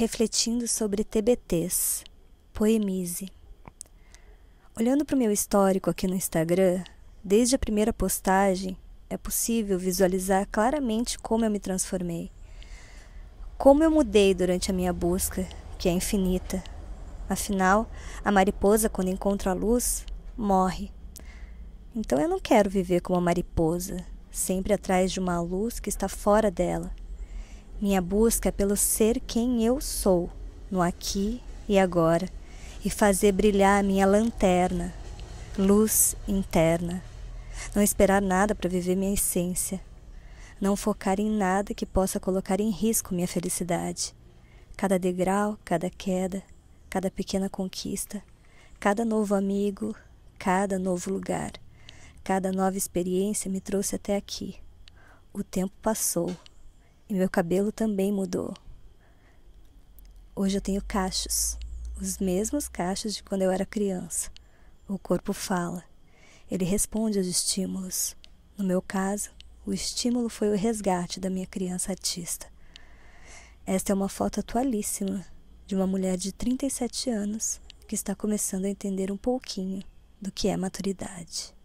refletindo sobre TBTs. Poemize. Olhando para o meu histórico aqui no Instagram, desde a primeira postagem, é possível visualizar claramente como eu me transformei. Como eu mudei durante a minha busca, que é infinita. Afinal, a mariposa, quando encontra a luz, morre. Então eu não quero viver como a mariposa, sempre atrás de uma luz que está fora dela. Minha busca é pelo ser quem eu sou, no aqui e agora, e fazer brilhar minha lanterna, luz interna. Não esperar nada para viver minha essência. Não focar em nada que possa colocar em risco minha felicidade. Cada degrau, cada queda, cada pequena conquista, cada novo amigo, cada novo lugar, cada nova experiência me trouxe até aqui. O tempo passou e meu cabelo também mudou. Hoje eu tenho cachos, os mesmos cachos de quando eu era criança. O corpo fala, ele responde aos estímulos. No meu caso, o estímulo foi o resgate da minha criança artista. Esta é uma foto atualíssima de uma mulher de 37 anos que está começando a entender um pouquinho do que é maturidade.